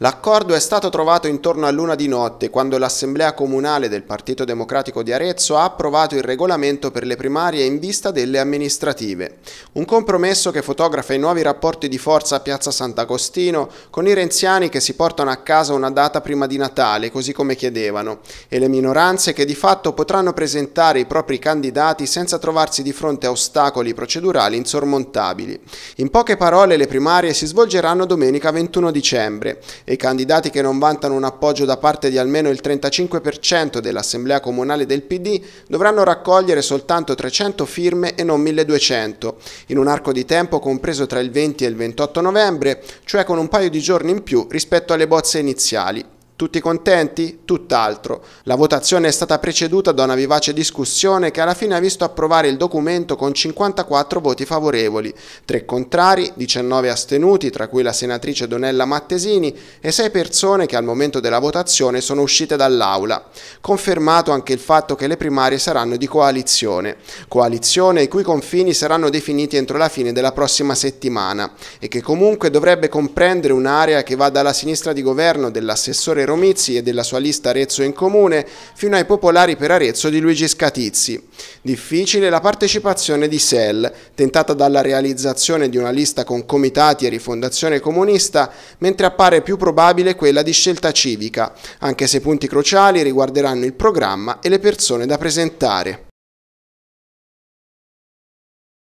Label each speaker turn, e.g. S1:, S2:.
S1: L'accordo è stato trovato intorno a luna di notte, quando l'Assemblea Comunale del Partito Democratico di Arezzo ha approvato il regolamento per le primarie in vista delle amministrative. Un compromesso che fotografa i nuovi rapporti di forza a Piazza Sant'Agostino, con i renziani che si portano a casa una data prima di Natale, così come chiedevano, e le minoranze che di fatto potranno presentare i propri candidati senza trovarsi di fronte a ostacoli procedurali insormontabili. In poche parole, le primarie si svolgeranno domenica 21 dicembre e i candidati che non vantano un appoggio da parte di almeno il 35% dell'Assemblea Comunale del PD dovranno raccogliere soltanto 300 firme e non 1200, in un arco di tempo compreso tra il 20 e il 28 novembre, cioè con un paio di giorni in più rispetto alle bozze iniziali. Tutti contenti? Tutt'altro. La votazione è stata preceduta da una vivace discussione che alla fine ha visto approvare il documento con 54 voti favorevoli, 3 contrari, 19 astenuti, tra cui la senatrice Donella Mattesini, e 6 persone che al momento della votazione sono uscite dall'aula. Confermato anche il fatto che le primarie saranno di coalizione, coalizione i cui confini saranno definiti entro la fine della prossima settimana e che comunque dovrebbe comprendere un'area che va dalla sinistra di governo dell'assessore Romizzi e della sua lista Arezzo in Comune, fino ai popolari per Arezzo di Luigi Scatizzi. Difficile la partecipazione di Sell, tentata dalla realizzazione di una lista con comitati e rifondazione comunista, mentre appare più probabile quella di scelta civica, anche se punti cruciali riguarderanno il programma e le persone da presentare.